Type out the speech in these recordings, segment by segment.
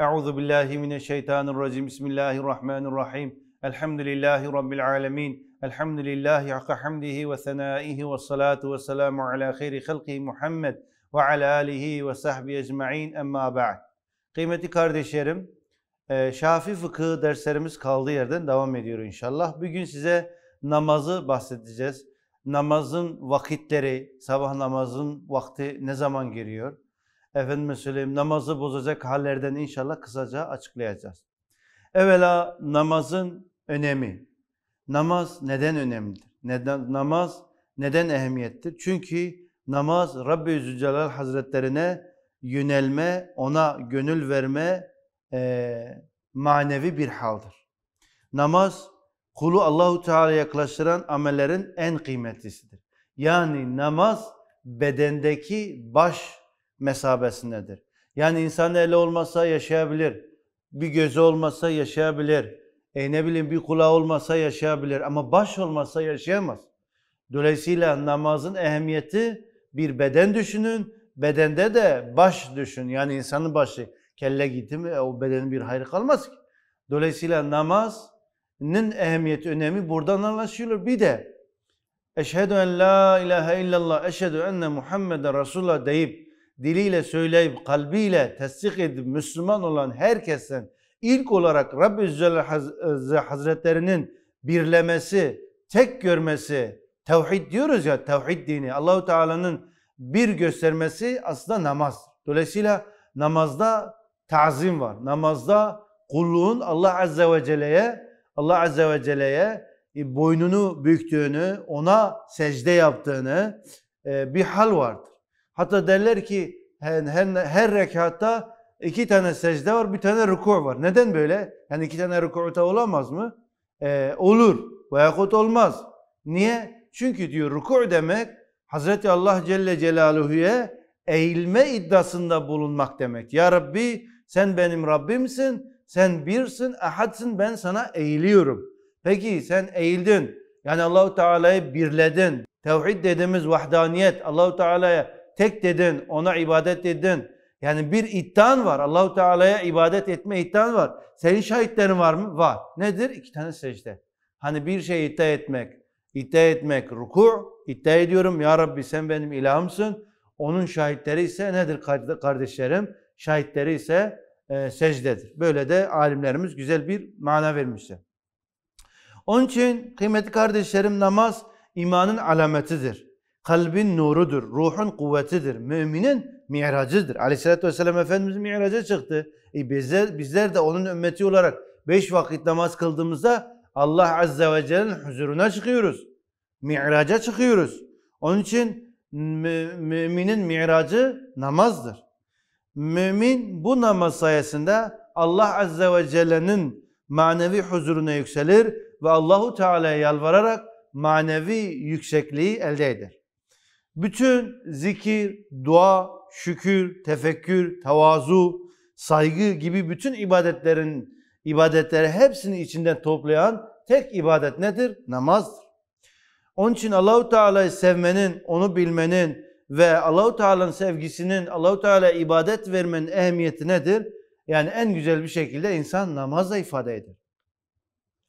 Euzu billahi mineşşeytanirracim. Bismillahirrahmanirrahim. Elhamdülillahi rabbil alamin. Elhamdülillahi hakka hamdihi ve senaihi ve salatu ve selamu ala hayri halqi Muhammed ve ala alihi ve sahbi ecmaîn. Emma ba'd. Kıymetli kardeşlerim, e, Şafi fıkı. derslerimiz kaldığı yerden devam ediyor inşallah. Bugün size namazı bahsedeceğiz. Namazın vakitleri, sabah namazın vakti ne zaman giriyor? efendime söyleyeyim namazı bozacak hallerden inşallah kısaca açıklayacağız. Evvela namazın önemi. Namaz neden önemlidir? Neden, namaz neden ehemmiyettir? Çünkü namaz Rabbi Zülcelal Hazretlerine yönelme, ona gönül verme e, manevi bir haldır. Namaz kulu Allahu Teala yaklaştıran amellerin en kıymetlisidir. Yani namaz bedendeki baş mesabesindedir. Yani insan eli olmasa yaşayabilir, bir gözü olmasa yaşayabilir, e ne bileyim bir kulağı olmasa yaşayabilir ama baş olmasa yaşayamaz. Dolayısıyla namazın ehemmiyeti bir beden düşünün, bedende de baş düşün. Yani insanın başı kelle gitti mi o bedenin bir hayrı kalmaz ki. Dolayısıyla namazın ehemmiyeti, önemi buradan anlaşılıyor. Bir de eşhedü en la ilahe illallah, eşhedü enne Muhammeden Resulullah deyip diliyle söyleyip kalbiyle tesdik edip Müslüman olan herkesten ilk olarak Rabbi Zülcelal Hazretlerinin birlemesi, tek görmesi, tevhid diyoruz ya tevhid dini Allahu Teala'nın bir göstermesi aslında namaz. Dolayısıyla namazda tazim var. Namazda kulluğun Allah Azze ve Celle'ye Allah Azze ve Celle'ye e, boynunu büktüğünü, ona secde yaptığını e, bir hal vardır. Hatta derler ki her, her, her rekatta iki tane secde var, bir tane ruku var. Neden böyle? Yani iki tane ruku'ta olamaz mı? Ee, olur veyahut olmaz. Niye? Çünkü diyor ruku demek Hazreti Allah Celle Celaluhu'ya eğilme iddiasında bulunmak demek. Ya Rabbi sen benim Rabbimsin, sen birsin, ahadsın ben sana eğiliyorum. Peki sen eğildin. Yani Allahu Teala'yı birledin. Tevhid dediğimiz vahdaniyet Allahu Teala'ya tek dedin, ona ibadet dedin. Yani bir iddian var. Allahu Teala'ya ibadet etme iddian var. Senin şahitlerin var mı? Var. Nedir? İki tane secde. Hani bir şey iddia etmek, iddia etmek ruku, iddia ediyorum ya Rabbi sen benim ilahımsın. Onun şahitleri ise nedir kardeşlerim? Şahitleri ise e, secdedir. Böyle de alimlerimiz güzel bir mana vermişler. Onun için kıymetli kardeşlerim namaz imanın alametidir kalbin nurudur, ruhun kuvvetidir, müminin miracıdır. Aleyhisselatü vesselam Efendimiz miraca çıktı. E bizler, bizler de onun ümmeti olarak beş vakit namaz kıldığımızda Allah Azze ve Celle'nin huzuruna çıkıyoruz. Miraca çıkıyoruz. Onun için müminin miracı namazdır. Mümin bu namaz sayesinde Allah Azze ve Celle'nin manevi huzuruna yükselir ve Allahu Teala'ya yalvararak manevi yüksekliği elde eder. Bütün zikir, dua, şükür, tefekkür, tavazu, saygı gibi bütün ibadetlerin ibadetleri hepsini içinden toplayan tek ibadet nedir? Namazdır. Onun için Allahu Teala'yı sevmenin, onu bilmenin ve Allahu Teala'nın sevgisinin, Allahu Teala ibadet vermenin ehemmiyeti nedir? Yani en güzel bir şekilde insan namazla ifade eder.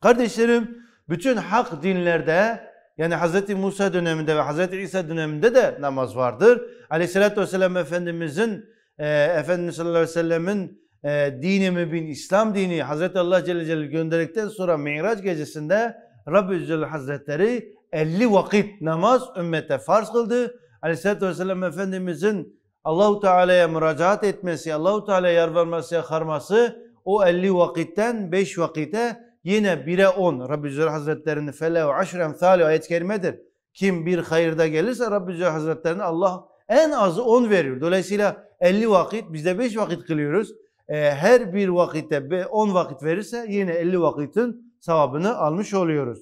Kardeşlerim, bütün hak dinlerde yani Hz. Musa döneminde ve Hz. İsa döneminde de namaz vardır. Aleyhisselatü Vesselam Efendimizin, e, Efendimiz sallallahu aleyhi ve sellemin e, dini mübin İslam dini Hz. Allah Celle Celle gönderdikten sonra Miraç gecesinde Rabbi Zül Hazretleri 50 vakit namaz ümmete farz kıldı. Aleyhisselatü Vesselam Efendimizin Allahu Teala'ya müracaat etmesi, Allahu Teala'ya yar vermesi, karması o 50 vakitten 5 vakite yine 1'e 10 Rabbi Zülcelal Hazretleri'nin felev aşrem thali ayet-i kerimedir. Kim bir hayırda gelirse Rabbi Zülcelal Hazretleri'ne Allah en azı 10 veriyor. Dolayısıyla 50 vakit bizde 5 vakit kılıyoruz. Ee, her bir vakitte 10 vakit verirse yine 50 vakitin sevabını almış oluyoruz.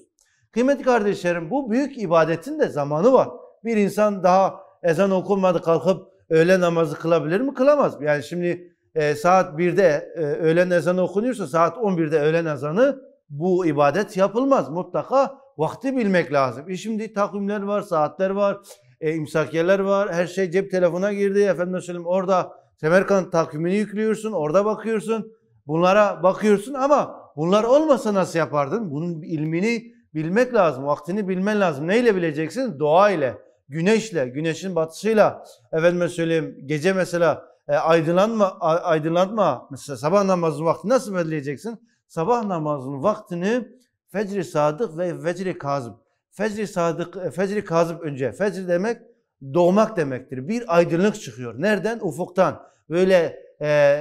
Kıymetli kardeşlerim bu büyük ibadetin de zamanı var. Bir insan daha ezan okunmadı kalkıp öğle namazı kılabilir mi? Kılamaz. Yani şimdi e, saat 1'de e, öğlen ezanı okunuyorsa saat 11'de öğlen ezanı bu ibadet yapılmaz. Mutlaka vakti bilmek lazım. E şimdi takvimler var, saatler var, e, yerler var. Her şey cep telefona girdi. Efendim söyleyeyim orada Semerkant takvimini yüklüyorsun, orada bakıyorsun. Bunlara bakıyorsun ama bunlar olmasa nasıl yapardın? Bunun ilmini bilmek lazım, vaktini bilmen lazım. Neyle bileceksin? Doğa ile, güneşle, güneşin batışıyla. Efendim söyleyeyim gece mesela e, aydınlanma, aydınlanma mesela sabah namazı vakti nasıl belirleyeceksin? sabah namazının vaktini fecri sadık ve fecri kazım. Fecri sadık, e, fecri kazım önce. Fecri demek doğmak demektir. Bir aydınlık çıkıyor. Nereden? Ufuktan. Böyle e,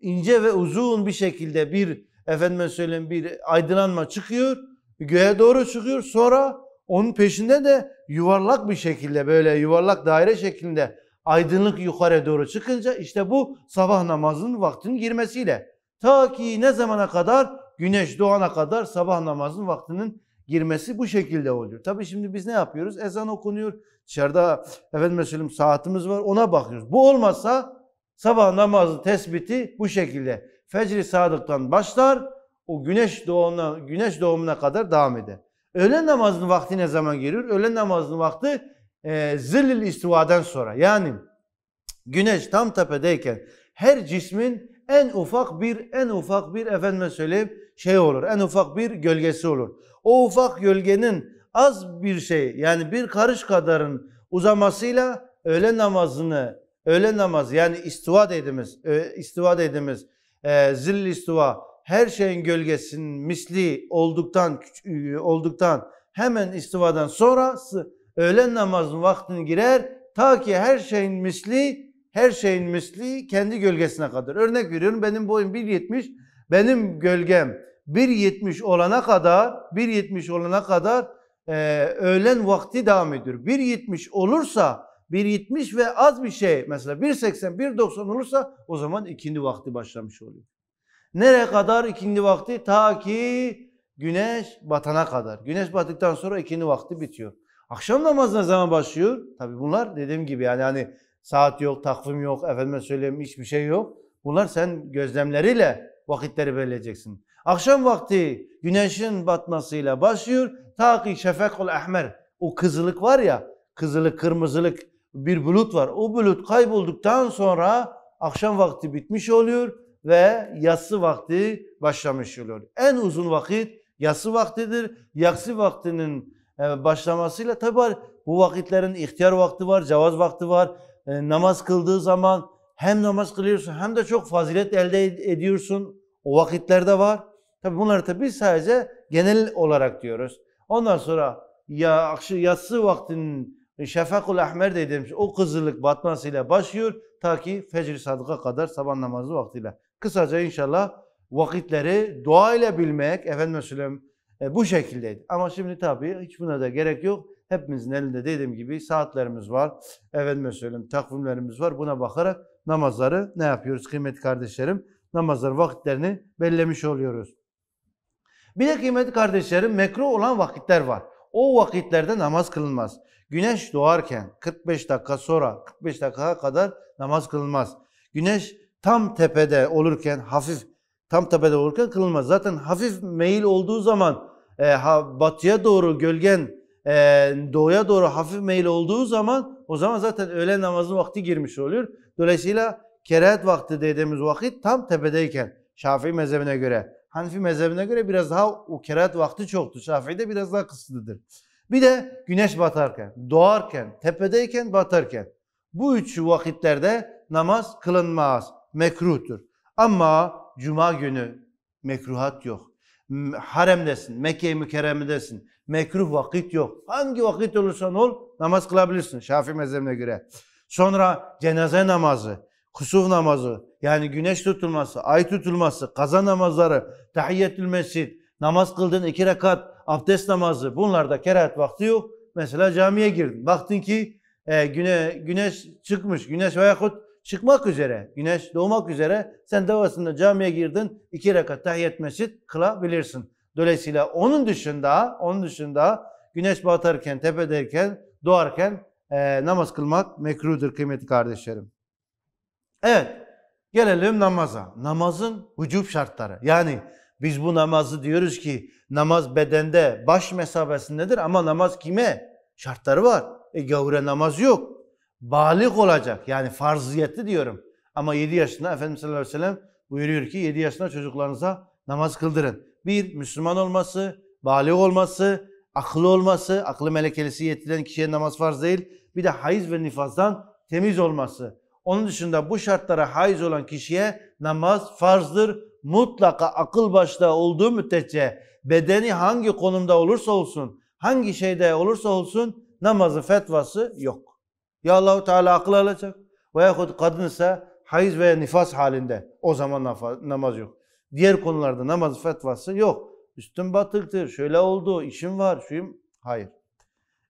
ince ve uzun bir şekilde bir efendime söyleyeyim bir aydınlanma çıkıyor. Göğe doğru çıkıyor. Sonra onun peşinde de yuvarlak bir şekilde böyle yuvarlak daire şeklinde aydınlık yukarı doğru çıkınca işte bu sabah namazının vaktinin girmesiyle Ta ki ne zamana kadar? Güneş doğana kadar sabah namazın vaktinin girmesi bu şekilde oluyor. Tabi şimdi biz ne yapıyoruz? Ezan okunuyor. Dışarıda efendim söyleyeyim saatimiz var ona bakıyoruz. Bu olmazsa sabah namazı tespiti bu şekilde. Fecri sadıktan başlar. O güneş doğumuna, güneş doğumuna kadar devam eder. Öğlen namazının vakti ne zaman geliyor? Öğlen namazının vakti e, zillil istivadan sonra. Yani güneş tam tepedeyken her cismin en ufak bir en ufak bir efendime söyleyeyim şey olur. En ufak bir gölgesi olur. O ufak gölgenin az bir şey yani bir karış kadarın uzamasıyla öğle namazını öğle namazı yani istiva dediğimiz, istiva dediğimiz e, e zil istiva her şeyin gölgesinin misli olduktan e, olduktan hemen istivadan sonra öğlen namazın vaktini girer ta ki her şeyin misli her şeyin misli kendi gölgesine kadar. Örnek veriyorum benim boyum 1.70, benim gölgem 1.70 olana kadar, 1.70 olana kadar e, öğlen vakti devam ediyor. 1.70 olursa 1.70 ve az bir şey mesela 1.80, 1.90 olursa o zaman ikindi vakti başlamış oluyor. Nereye kadar ikindi vakti? Ta ki güneş batana kadar. Güneş battıktan sonra ikindi vakti bitiyor. Akşam ne zaman başlıyor. Tabi bunlar dediğim gibi yani hani Saat yok, takvim yok, efendime söyleyeyim hiçbir şey yok. Bunlar sen gözlemleriyle vakitleri belirleyeceksin. Akşam vakti güneşin batmasıyla başlıyor. Ta ki şefekul ehmer. O kızılık var ya, kızılık, kırmızılık bir bulut var. O bulut kaybolduktan sonra akşam vakti bitmiş oluyor ve yatsı vakti başlamış oluyor. En uzun vakit yatsı vaktidir. Yatsı vaktinin e, başlamasıyla tabi bu vakitlerin ihtiyar vakti var, cevaz vakti var. Ee, namaz kıldığı zaman hem namaz kılıyorsun hem de çok fazilet elde ediyorsun. O vakitlerde var. Tabi bunları tabi sadece genel olarak diyoruz. Ondan sonra ya akşam yatsı vaktinin şefakul ahmer de O kızılık batmasıyla başlıyor ta ki fecr sadıka kadar sabah namazı vaktiyle. Kısaca inşallah vakitleri dua ile bilmek efendim söyleyeyim e, bu şekildeydi. Ama şimdi tabi hiç buna da gerek yok. Hepimizin elinde dediğim gibi saatlerimiz var. Efendime söyleyeyim takvimlerimiz var. Buna bakarak namazları ne yapıyoruz kıymetli kardeşlerim? Namazların vakitlerini bellemiş oluyoruz. Bir de kıymetli kardeşlerim mekruh olan vakitler var. O vakitlerde namaz kılınmaz. Güneş doğarken 45 dakika sonra 45 dakika kadar namaz kılınmaz. Güneş tam tepede olurken hafif tam tepede olurken kılınmaz. Zaten hafif meyil olduğu zaman e, batıya doğru gölgen e, doğuya doğru hafif meyil olduğu zaman o zaman zaten öğle namazı vakti girmiş oluyor. Dolayısıyla kerahat vakti dediğimiz vakit tam tepedeyken Şafii mezhebine göre. Hanfi mezhebine göre biraz daha o kerahat vakti çoktu. Şafii'de biraz daha kısıtlıdır. Bir de güneş batarken, doğarken, tepedeyken, batarken. Bu üç vakitlerde namaz kılınmaz, mekruhtur. Ama cuma günü mekruhat yok haremdesin, Mekke-i Mükerreme'desin. Mekruh vakit yok. Hangi vakit olursan ol namaz kılabilirsin Şafii mezhebine göre. Sonra cenaze namazı, kusuf namazı, yani güneş tutulması, ay tutulması, kaza namazları, tahiyyetül mescid, namaz kıldığın iki rekat, abdest namazı bunlarda kerahat vakti yok. Mesela camiye girdin. Baktın ki e, güne, güneş çıkmış, güneş veyahut çıkmak üzere, güneş doğmak üzere sen devasında camiye girdin, iki rekat tahiyyet mescit kılabilirsin. Dolayısıyla onun dışında, onun dışında güneş batarken, tepedeyken, doğarken e, namaz kılmak mekruhdur kıymetli kardeşlerim. Evet, gelelim namaza. Namazın vücub şartları. Yani biz bu namazı diyoruz ki namaz bedende baş mesabesindedir ama namaz kime? Şartları var. E gavure namaz yok balik olacak. Yani farziyetli diyorum. Ama 7 yaşında Efendimiz sallallahu aleyhi ve sellem buyuruyor ki 7 yaşında çocuklarınıza namaz kıldırın. Bir, Müslüman olması, balik olması, akıllı olması, aklı melekelisi yetilen kişiye namaz farz değil. Bir de hayız ve nifazdan temiz olması. Onun dışında bu şartlara haiz olan kişiye namaz farzdır. Mutlaka akıl başta olduğu müddetçe bedeni hangi konumda olursa olsun, hangi şeyde olursa olsun namazı fetvası yok. Ya Allahu Teala akıl alacak. Veyahut kadınsa hayız veya nifas halinde. O zaman namaz yok. Diğer konularda namaz fetvası yok. Üstün batıktır, şöyle oldu, işim var, şuyum. Hayır.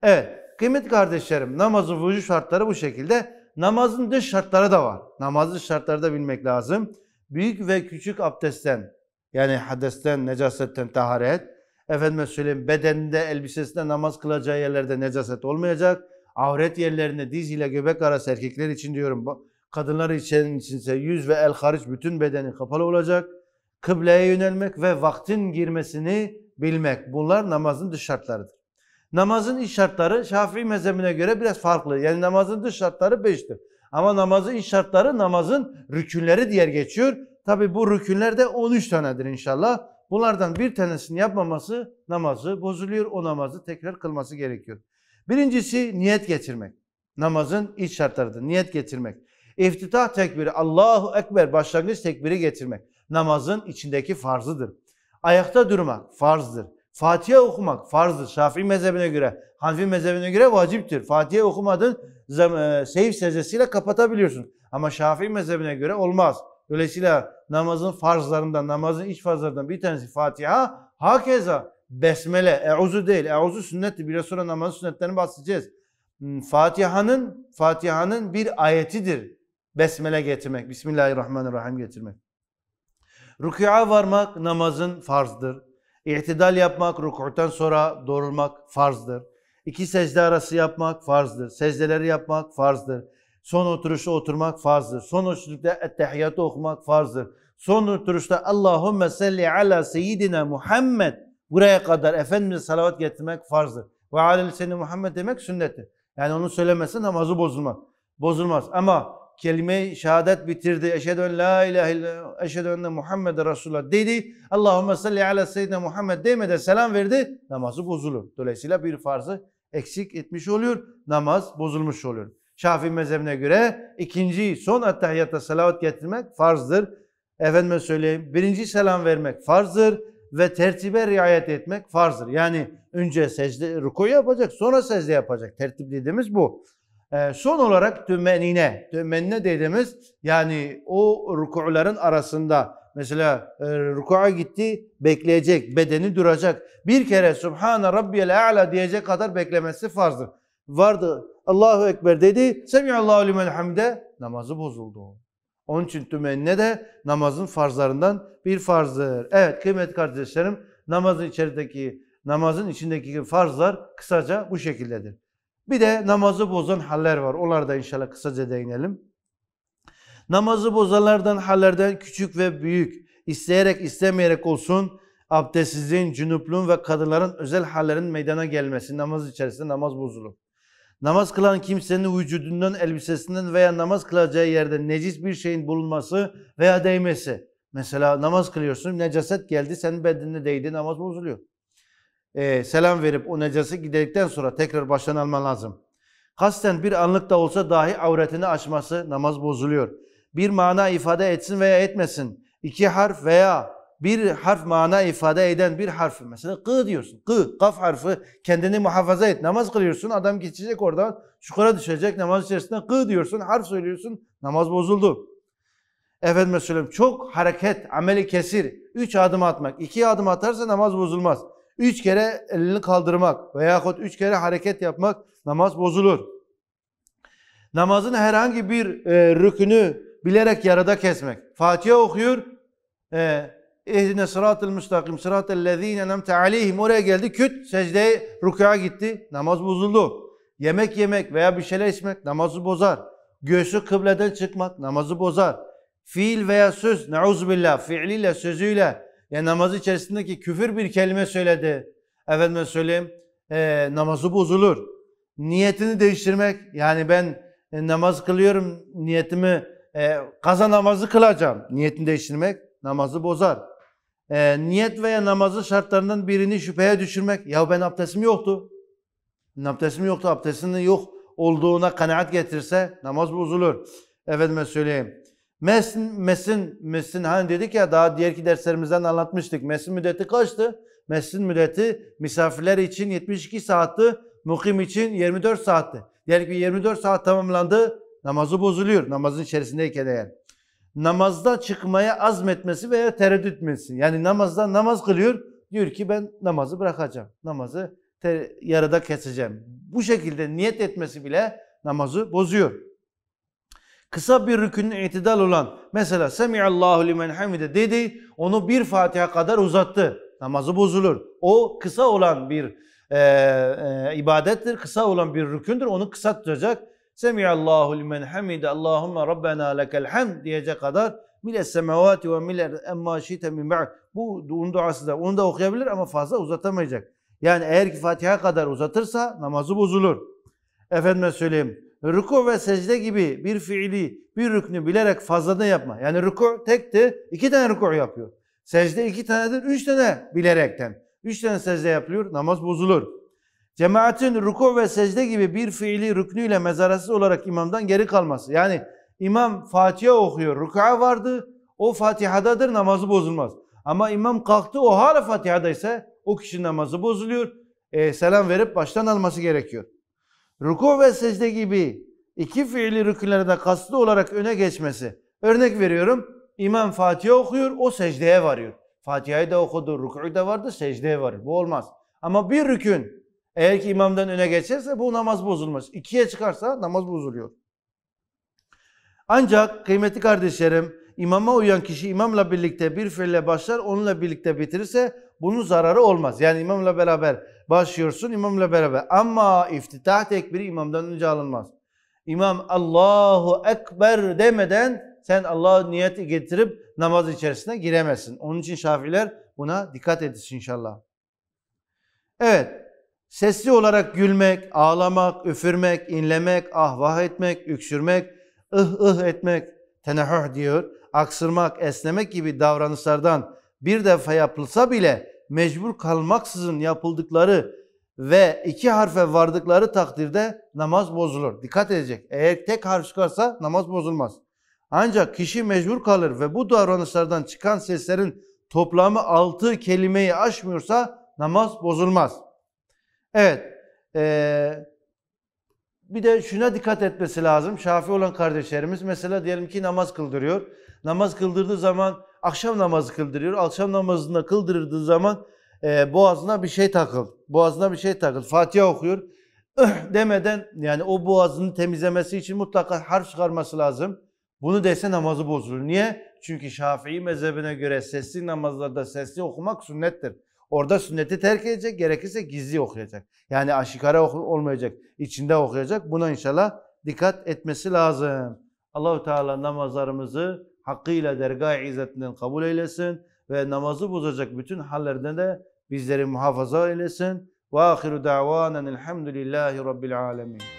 Evet, kıymetli kardeşlerim namazın vücut şartları bu şekilde. Namazın dış şartları da var. Namazın şartları da bilmek lazım. Büyük ve küçük abdestten yani hadesten, necasetten taharet. Efendime söyleyeyim bedeninde, elbisesinde namaz kılacağı yerlerde necaset olmayacak avret yerlerinde diz ile göbek arası erkekler için diyorum. Kadınlar için içinse yüz ve el hariç bütün bedeni kapalı olacak. Kıbleye yönelmek ve vaktin girmesini bilmek. Bunlar namazın dış şartlarıdır. Namazın iç şartları Şafii mezhebine göre biraz farklı. Yani namazın dış şartları beştir. Ama namazın iç şartları namazın rükünleri diğer geçiyor. Tabi bu rükünler de 13 tanedir inşallah. Bunlardan bir tanesini yapmaması namazı bozuluyor. O namazı tekrar kılması gerekiyor. Birincisi niyet getirmek. Namazın iç şartlarıdır. Niyet getirmek. İftitah tekbiri, Allahu Ekber başlangıç tekbiri getirmek. Namazın içindeki farzıdır. Ayakta durmak farzdır. Fatiha okumak farzdır. Şafii mezhebine göre, Hanfi mezhebine göre vaciptir. Fatiha okumadın, e, seyif secdesiyle kapatabiliyorsun. Ama Şafii mezhebine göre olmaz. Dolayısıyla namazın farzlarından, namazın iç farzlarından bir tanesi Fatiha. Hakeza besmele, euzu değil. Euzu sünnetti. Biraz sonra namazın sünnetlerini bahsedeceğiz. Hmm, Fatiha'nın Fatiha'nın bir ayetidir. Besmele getirmek, Bismillahirrahmanirrahim getirmek. Rükû'a varmak namazın farzdır. İhtidal yapmak, rükû'tan sonra doğrulmak farzdır. İki secde arası yapmak farzdır. Secdeleri yapmak farzdır. Son oturuşta oturmak farzdır. Son oturuşta ettehiyyatı okumak farzdır. Son oturuşta Allahümme salli ala seyyidina Muhammed Buraya kadar Efendimiz'e salavat getirmek farzdır. Ve alel seni Muhammed demek sünnettir. Yani onu söylemesin namazı bozulmaz. Bozulmaz ama kelime-i şehadet bitirdi. Eşhedü en la ilahe illallah, eşhedü enne Muhammed Resulullah dedi. Allahümme salli ala seyyidine Muhammed demede selam verdi. Namazı bozulur. Dolayısıyla bir farzı eksik etmiş oluyor. Namaz bozulmuş oluyor. Şafii mezhebine göre ikinci son attahiyatta salavat getirmek farzdır. Efendime söyleyeyim birinci selam vermek farzdır ve tertibe riayet etmek farzdır. Yani önce secde ruku yapacak, sonra secde yapacak. Tertip dediğimiz bu. Ee, son olarak tümenine. Tümenine dediğimiz yani o rukuların arasında mesela e, ruku'a gitti, bekleyecek, bedeni duracak. Bir kere Subhane Rabbiyel A'la diyecek kadar beklemesi farzdır. Vardı Allahu Ekber dedi, Semihallahu limen hamde, namazı bozuldu. Onun için tümenne de namazın farzlarından bir farzdır. Evet kıymetli kardeşlerim namazın içerideki namazın içindeki farzlar kısaca bu şekildedir. Bir de namazı bozan haller var. Onlar da inşallah kısaca değinelim. Namazı bozanlardan hallerden küçük ve büyük isteyerek istemeyerek olsun abdestsizliğin, cünüplüğün ve kadınların özel hallerin meydana gelmesi namaz içerisinde namaz bozulur. Namaz kılan kimsenin vücudundan, elbisesinden veya namaz kılacağı yerde necis bir şeyin bulunması veya değmesi. Mesela namaz kılıyorsun, necaset geldi, senin bedenine değdi, namaz bozuluyor. Ee, selam verip o necası giderdikten sonra tekrar baştan alman lazım. Kasten bir anlık da olsa dahi avretini açması namaz bozuluyor. Bir mana ifade etsin veya etmesin. İki harf veya bir harf mana ifade eden bir harfi mesela kı diyorsun. Kı, kaf harfi kendini muhafaza et. Namaz kılıyorsun adam geçecek oradan şukura düşecek namaz içerisinde kı diyorsun harf söylüyorsun namaz bozuldu. Efendime söyleyeyim çok hareket, ameli kesir. Üç adım atmak. iki adım atarsa namaz bozulmaz. Üç kere elini kaldırmak veyahut üç kere hareket yapmak namaz bozulur. Namazın herhangi bir e, rükünü bilerek yarıda kesmek. Fatiha okuyor, e, Ehdine sıratel müstakim, sıratel lezine nemte aleyhim. Oraya geldi, küt, secdeye, rükûa gitti. Namaz bozuldu. Yemek yemek veya bir şeyler içmek namazı bozar. Göğsü kıbleden çıkmak namazı bozar. Fiil veya söz, neuzbillah, fiiliyle, sözüyle, yani namaz içerisindeki küfür bir kelime söyledi. Efendime söyleyeyim, e, namazı bozulur. Niyetini değiştirmek, yani ben e, namaz kılıyorum, niyetimi, e, kaza namazı kılacağım. Niyetini değiştirmek namazı bozar e, niyet veya namazı şartlarından birini şüpheye düşürmek. Ya ben abdestim yoktu. Abdestim yoktu. Abdestinin yok olduğuna kanaat getirse namaz bozulur. Efendime söyleyeyim. Mesin, mesin, mesin hani dedik ya daha diğerki derslerimizden anlatmıştık. Mesin müddeti kaçtı? Mesin müddeti misafirler için 72 saatti, mukim için 24 saatti. Diyelim ki 24 saat tamamlandı, namazı bozuluyor. Namazın içerisindeyken eğer namazda çıkmaya azmetmesi veya tereddüt etmesi. Yani namazda namaz kılıyor. Diyor ki ben namazı bırakacağım. Namazı yarıda keseceğim. Bu şekilde niyet etmesi bile namazı bozuyor. Kısa bir rükünün itidal olan mesela Semiallahu limen hamide dedi onu bir Fatiha kadar uzattı. Namazı bozulur. O kısa olan bir e, e, ibadettir. Kısa olan bir rükündür. Onu kısa tutacak Semihallahu limen hamide Allahümme Rabbena lekel hamd diyecek kadar mile semavati ve mile emma şite min ba'd. Bu onun duası da. Onu da okuyabilir ama fazla uzatamayacak. Yani eğer ki Fatiha kadar uzatırsa namazı bozulur. Efendime söyleyeyim. Ruku ve secde gibi bir fiili, bir rüknü bilerek fazladan yapma. Yani ruku tekti, iki tane ruku yapıyor. Secde iki tanedir, üç tane bilerekten. Üç tane secde yapılıyor, namaz bozulur. Cemaatin ruku ve secde gibi bir fiili rüknüyle mezarası olarak imamdan geri kalması. Yani imam Fatiha okuyor, ruku'a vardı, o Fatiha'dadır, namazı bozulmaz. Ama imam kalktı, o hala Fatiha'daysa o kişinin namazı bozuluyor. E, selam verip baştan alması gerekiyor. Ruku ve secde gibi iki fiili rükünlerde kastlı olarak öne geçmesi. Örnek veriyorum, imam Fatiha okuyor, o secdeye varıyor. Fatiha'yı da okudu, ruku'u da vardı, secdeye varıyor. Bu olmaz. Ama bir rükün eğer ki imamdan öne geçerse bu namaz bozulmaz. İkiye çıkarsa namaz bozuluyor. Ancak kıymetli kardeşlerim imama uyan kişi imamla birlikte bir fiille başlar onunla birlikte bitirirse bunun zararı olmaz. Yani imamla beraber başlıyorsun imamla beraber. Ama iftitah tekbiri imamdan önce alınmaz. İmam Allahu Ekber demeden sen Allah'a niyeti getirip namaz içerisine giremezsin. Onun için şafiler buna dikkat etsin inşallah. Evet. Sesli olarak gülmek, ağlamak, üfürmek, inlemek, ahvah etmek, öksürmek, ıh ıh etmek, tenehüh diyor, aksırmak, esnemek gibi davranışlardan bir defa yapılsa bile mecbur kalmaksızın yapıldıkları ve iki harfe vardıkları takdirde namaz bozulur. Dikkat edecek. Eğer tek harf çıkarsa namaz bozulmaz. Ancak kişi mecbur kalır ve bu davranışlardan çıkan seslerin toplamı altı kelimeyi aşmıyorsa namaz bozulmaz. Evet. Ee, bir de şuna dikkat etmesi lazım. Şafi olan kardeşlerimiz mesela diyelim ki namaz kıldırıyor. Namaz kıldırdığı zaman akşam namazı kıldırıyor. Akşam namazında kıldırdığı zaman e, boğazına bir şey takıl. Boğazına bir şey takıl. Fatiha okuyor. Öh demeden yani o boğazını temizlemesi için mutlaka harf çıkarması lazım. Bunu dese namazı bozulur. Niye? Çünkü Şafii mezhebine göre sesli namazlarda sesli okumak sünnettir. Orada sünneti terk edecek, gerekirse gizli okuyacak. Yani aşikare olmayacak, içinde okuyacak. Buna inşallah dikkat etmesi lazım. Allahu Teala namazlarımızı hakkıyla dergah izzetinden kabul eylesin ve namazı bozacak bütün hallerden de bizleri muhafaza eylesin. Ve ahiru davanen elhamdülillahi rabbil alemin.